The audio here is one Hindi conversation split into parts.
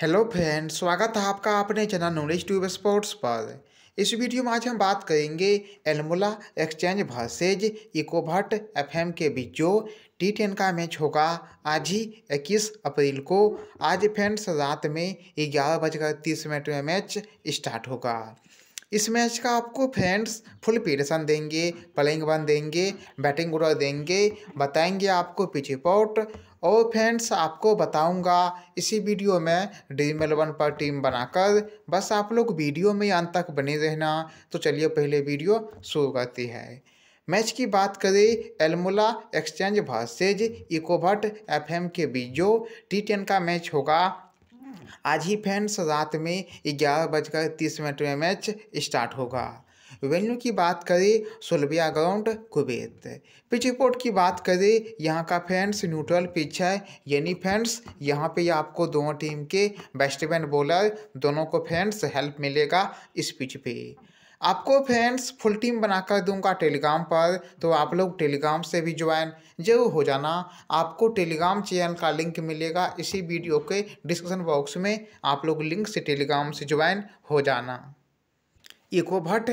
हेलो फ्रेंड स्वागत है आपका अपने चैनल नॉलेज ट्यूब स्पोर्ट्स पर इस वीडियो में आज हम बात करेंगे एलमोला एक्सचेंज भर्सेज इकोभट एफएम के बीच जो टी टेन का मैच होगा आज ही इक्कीस अप्रैल को आज फ्रेंड्स रात में ग्यारह बजकर तीस मिनट में मैच स्टार्ट होगा इस मैच का आपको फ्रेंड्स फुल पीडसन देंगे प्लेइंग वन देंगे बैटिंग ऑर्डर देंगे बताएंगे आपको पिच रिपोर्ट और फ्रेंड्स आपको बताऊंगा इसी वीडियो में ड्रीम एलेवन पर टीम बनाकर बस आप लोग वीडियो में अंत तक बने रहना तो चलिए पहले वीडियो शुरू करती है मैच की बात करें एलमुला एक्सचेंज भर्सेज इकोभट एम के बीच जो टी टेन का मैच होगा आज ही फ्रेंड्स रात में ग्यारह बजकर तीस मिनट में मैच स्टार्ट होगा वेन्यू की बात करें Sulaibiya ground Kuwait pitch report की बात करें यहाँ का फैंस न्यूट्रल पिच है यानी फैंस यहाँ पे आपको दोनों टीम के बैट्समैन बॉलर दोनों को फैंस हेल्प मिलेगा इस पिच पे आपको फैंस फुल टीम बनाकर दूंगा टेलीग्राम पर तो आप लोग टेलीग्राम से भी ज्वाइन जरूर हो जाना आपको टेलीग्राम चैनल का लिंक मिलेगा इसी वीडियो के डिस्क्रिप्शन बॉक्स में आप लोग लिंक से टेलीग्राम से ज्वाइन हो जाना इको भट्ट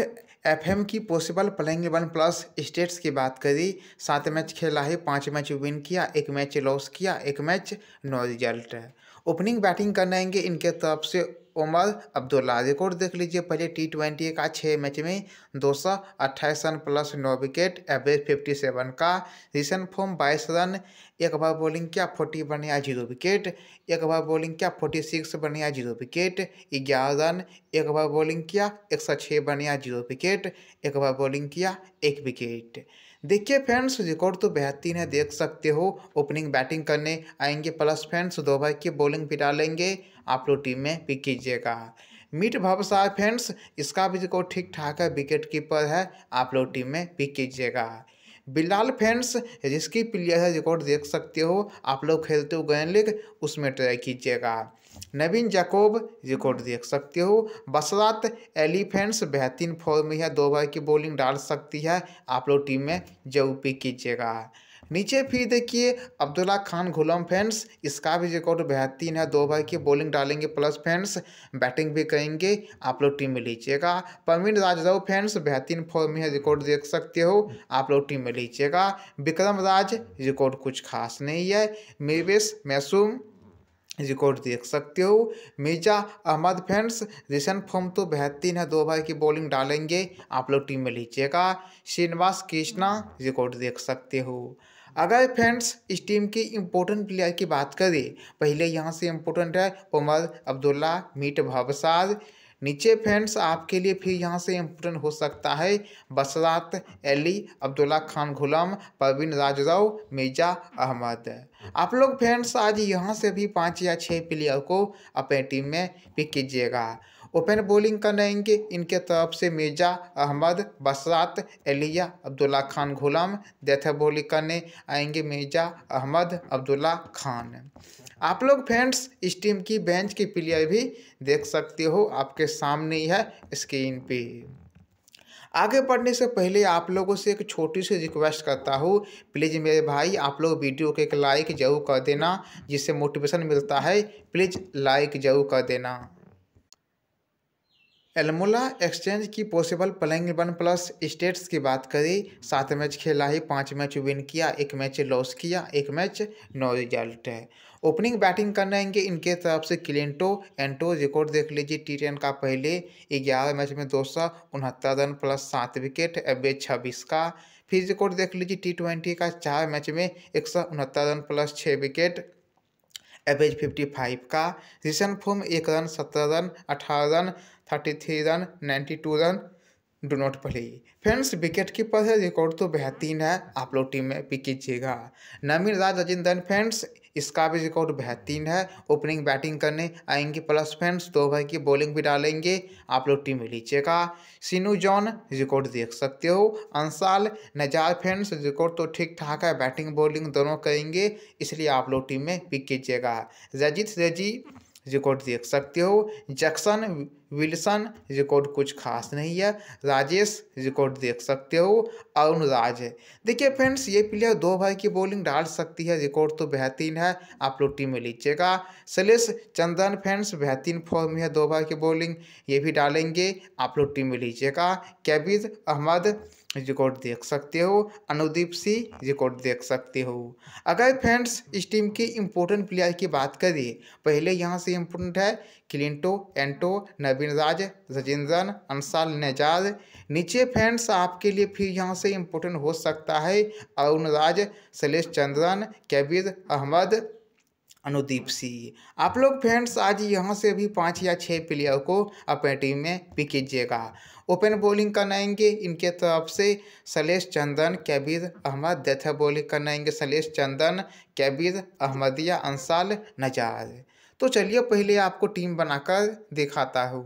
एफएम की possible playing one plus stats की बात करी सात मैच खेला है पाँच मैच विन किया एक मैच लॉस किया एक मैच नो रिजल्ट है ओपनिंग बैटिंग करने आएंगे इनके तरफ से उमर अब्दुल्ला रिकॉर्ड देख लीजिए पहले टी ट्वेंटी का छः मैच में दो सौ अट्ठाईस रन प्लस नौ विकेट एवरेज फिफ्टी सेवन का रिसेंट फॉर्म बाईस रन एक बार बॉलिंग क्या फोर्टी बने या जीरो विकेट एक बार बॉलिंग क्या फोर्टी सिक्स बन या जीरो विकेट ग्यारह रन एक बार बॉलिंग किया एक सौ छः बन या जीरो विकेट एक बार बॉलिंग किया एक विकेट देखिए फ्रेंड्स रिकॉर्ड तो बेहतरीन है देख सकते हो ओपनिंग बैटिंग करने आएंगे प्लस फ्रेंड्स दो ओवर की बॉलिंग भी डालेंगे आप लोग टीम में पिक कीजिएगा मीट भवसार फ्रेंड्स इसका भी जो ठीक ठाक है विकेट कीपर है आप लोग टीम में पिक कीजिएगा बिलाल फैंस जिसकी प्लेयर है रिकॉर्ड देख सकते हो आप लोग खेलते हो गैन लीग उसमें ट्राई कीजिएगा नवीन जैकोब रिकॉर्ड देख सकते हो बसरात एलिफेंट्स बेहतरीन फॉर्म में है दो बार की बॉलिंग डाल सकती है आप लोग टीम में जरूर पिक कीजिएगा नीचे फिर देखिए अब्दुल्ला खान घुलम फैंस इसका भी रिकॉर्ड बेहतरीन है दो भाई की बॉलिंग डालेंगे प्लस फैंस बैटिंग भी करेंगे आप लोग टीम में लीजिएगा परवीन राजराव फैंस बेहतरीन फॉर्म में रिकॉर्ड देख सकते हो आप लोग टीम में लीजिएगा विक्रम राज रिकॉर्ड कुछ खास नहीं है मेवेश मैसूम रिकॉर्ड देख सकते हो Mirza Ahmed fans recent form तो बेहतरीन है दो भाई की बॉलिंग डालेंगे आप लोग टीम में लीजिएगा श्रीनिवास कृष्णा रिकॉर्ड देख सकते हो अगर फ्रेंड्स इस टीम के इम्पोर्टेंट प्लेयर की बात करें पहले यहाँ से इम्पोर्टेंट है उमर अब्दुल्ला मीट भवसार नीचे फ्रेंड्स आपके लिए फिर यहाँ से इम्पोर्टेंट हो सकता है बसरात अली अब्दुल्ला खान गुलाम परवीन राजराव मिर्जा अहमद आप लोग फ्रेंड्स आज यहाँ से भी पाँच या छः प्लेयर को अपने टीम में पिक कीजिएगा ओपन बॉलिंग कर रहेंगे इनके तरफ से मिर्जा अहमद बसात एलिया अब्दुल्ला खान गुलाम डेथ बॉलिंग करने आएंगे मिर्जा अहमद अब्दुल्ला खान आप लोग फ्रेंड्स इस टीम की बेंच की प्लेयर भी देख सकते हो आपके सामने ही है स्क्रीन पे आगे बढ़ने से पहले आप लोगों से एक छोटी सी रिक्वेस्ट करता हूँ प्लीज़ मेरे भाई आप लोग वीडियो को एक लाइक जरूर कर देना जिससे मोटिवेशन मिलता है प्लीज़ लाइक जरूर कर देना एलमोला एक्सचेंज की possible playing one plus stats की बात करी सात मैच खेला ही पाँच मैच विन किया एक मैच लॉस किया एक मैच नो रिजल्ट है ओपनिंग बैटिंग करने आएंगे इनके तरफ से क्लिंटो एंटो रिकॉर्ड देख लीजिए टी टेन का पहले ग्यारह मैच में दो सौ उनहत्तर रन प्लस सात विकेट एवरेज छब्बीस का फिर रिकॉर्ड देख लीजिए टी ट्वेंटी का चार मैच में एक सौ उनहत्तर रन प्लस छः विकेट एवरेज फिफ्टी फाइव का रिसेंट फॉर्म एक रन सत्रह रन अठारह run thirty three run ninety two run do not play friends wicket keeper है रिकॉर्ड तो बेहतरीन है आप लोग टीम में पिक कीजिएगा नमीर राज अजिंदन फ्रेंड्स इसका भी रिकॉर्ड बेहतरीन है ओपनिंग बैटिंग करने आएंगे प्लस फ्रेंड्स दो भाई की बॉलिंग भी डालेंगे आप लोग टीम में लीजिएगा सीनू जॉन रिकॉर्ड देख सकते हो अंसाल नजार फ्रेंड्स रिकॉर्ड तो ठीक ठाक है बैटिंग बॉलिंग दोनों करेंगे इसलिए आप लोग टीम में पिक कीजिएगा रजित रेजी रिकॉर्ड देख सकते हो जैक्सन विल्सन रिकॉर्ड कुछ खास नहीं है राजेश रिकॉर्ड देख सकते हो अरुण राज है देखिए फ्रेंड्स ये प्लेयर दो भाई की बॉलिंग डाल सकती है रिकॉर्ड तो बेहतरीन है आप लोग टीम में लीजिएगा शैलेश चंदन फ्रेंड्स बेहतरीन फॉर्म में है दो भाई की बॉलिंग ये भी डालेंगे आप लोग टीम में लीजिएगा कैबिज अहमद रिकॉर्ड देख सकते हो अनुदीप सिंह रिकॉर्ड देख सकते हो अगर फ्रेंड्स इस टीम के इम्पोर्टेंट प्लेयर की बात करें पहले यहाँ से इम्पोर्टेंट है क्लिंटो एंटो नवीन राज रजिंदन अंसाल नेजाज नीचे फ्रेंड्स आपके लिए फिर यहाँ से इम्पोर्टेंट हो सकता है अरुण राज शैलेश चंद्रन कैबीर अहमद अनुदीप सिंह आप लोग फ्रेंड्स आज यहाँ से भी पाँच या छः प्लेयर को अपने टीम में पिक कीजिएगा ओपन बॉलिंग करनाएंगे इनके तरफ से सलेश चंदन कैबीर अहमद डेथ बॉलिंग करनाएंगे सलेश चंदन कैबीर अहमदिया अंसाल नजार तो चलिए पहले आपको टीम बनाकर दिखाता हूँ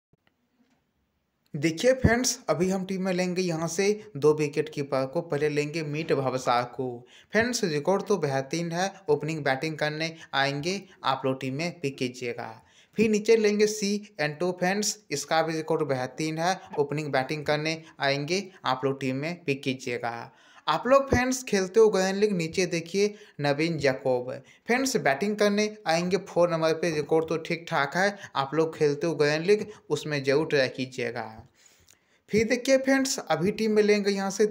देखिए फ्रेंड्स अभी हम टीम में लेंगे यहाँ से दो विकेट कीपर को पहले लेंगे मीट भवसा को फ्रेंड्स रिकॉर्ड तो बेहतरीन है ओपनिंग बैटिंग करने आएंगे आप लोग टीम में पिक कीजिएगा फिर नीचे लेंगे सी एंड टू फ्रेंड्स इसका भी रिकॉर्ड बेहतरीन है ओपनिंग बैटिंग करने आएंगे आप लोग टीम में पिक कीजिएगा आप लोग फ्रेंड्स खेलते हो गगन लीग नीचे देखिए नवीन जैकोब फ्रेंड्स बैटिंग करने आएंगे फोर नंबर पे रिकॉर्ड तो ठीक ठाक है आप लोग खेलते हो गगन लीग उसमें जरूर ट्राई कीजिएगा फिर देखिए फ्रेंड्स अभी टीम में लेंगे यहाँ से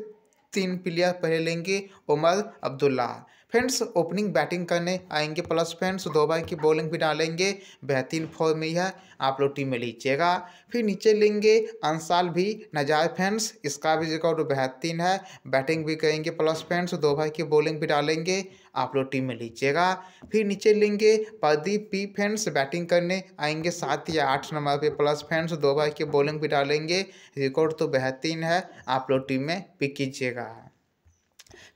तीन प्लेयर पहले लेंगे Umar Abdullah friends opening batting करने आएंगे प्लस फ्रेंड्स धोबा की बॉलिंग भी डालेंगे बेहतरीन फॉर्म में है आप लोग टीम में लीजिएगा फिर नीचे लेंगे अंसाल भी नजाय फ्रेंड्स इसका भी रिकॉर्ड बेहतरीन है बैटिंग भी करेंगे प्लस फ्रेंड्स धोबा की बॉलिंग भी डालेंगे आप लोग टीम में लीजिएगा फिर नीचे लेंगे प्रदीप पी फ्रेंड्स बैटिंग करने आएंगे सात या आठ नंबर पर प्लस फ्रेंड्स दो बार की बॉलिंग भी डालेंगे रिकॉर्ड तो बेहतरीन है आप लोग टीम में पिक कीजिएगा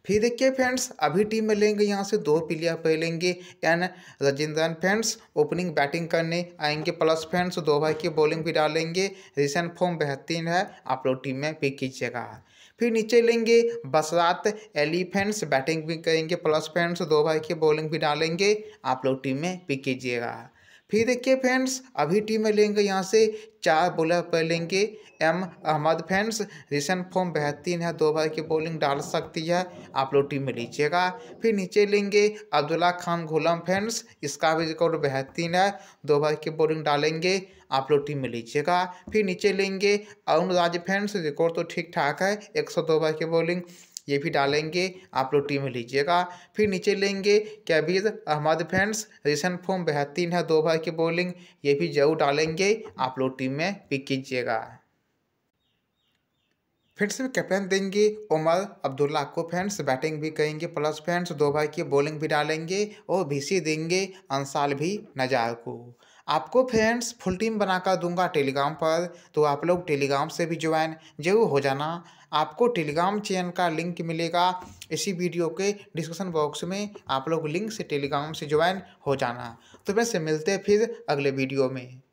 फिर देखिए फ्रेंड्स अभी टीम में लेंगे यहाँ से दो प्लेयर पहलेंगे and Rajindran friends opening batting करने आएंगे प्लस फ्रेंड्स दो भाई की बॉलिंग भी डालेंगे रिसेंट फॉर्म बेहतरीन है आप लोग टीम में पिक कीजिएगा फिर नीचे लेंगे बसरात एलिफेंट्स बैटिंग भी करेंगे प्लस फ्रेंड्स दो भाई की बॉलिंग भी डालेंगे आप लोग टीम में पिक कीजिएगा फिर देखिए फ्रेंड्स अभी टीम में लेंगे यहाँ से चार बॉलर पर लेंगे M Ahmed friends recent form बेहतरीन है दो बार की बॉलिंग डाल सकती है आप लोग टीम में लीजिएगा फिर नीचे लेंगे अब्दुल्ला खान गोलम फ्रेंड्स इसका भी रिकॉर्ड बेहतरीन है दो बार की बॉलिंग डालेंगे आप लोग टीम में लीजिएगा फिर नीचे लेंगे अरुण राज फ्रेंड्स रिकॉर्ड तो ठीक ठाक है एक सौ दो बार की बॉलिंग ये भी डालेंगे आप लोग टीम में लीजिएगा फिर नीचे लेंगे कैबीज अहमद फैंस रिसन फॉर्म बेहतरीन है दो भाई की बॉलिंग ये भी जरूर डालेंगे आप लोग टीम में पिक कीजिएगा फ्रेंड्स में कैप्टन देंगे उमर अब्दुल्ला को फ्रेंड्स बैटिंग भी करेंगे प्लस फ्रेंड्स दो भाई की बॉलिंग भी डालेंगे और भीसी देंगे अंसाल भी नजार को आपको फ्रेंड्स फुल टीम बनाकर दूंगा टेलीग्राम पर तो आप लोग टेलीग्राम से भी ज्वाइन जरूर हो जाना आपको टेलीग्राम चैनल का लिंक मिलेगा इसी वीडियो के डिस्क्रिप्शन बॉक्स में आप लोग लिंक से टेलीग्राम से ज्वाइन हो जाना तो वैसे मिलते हैं फिर अगले वीडियो में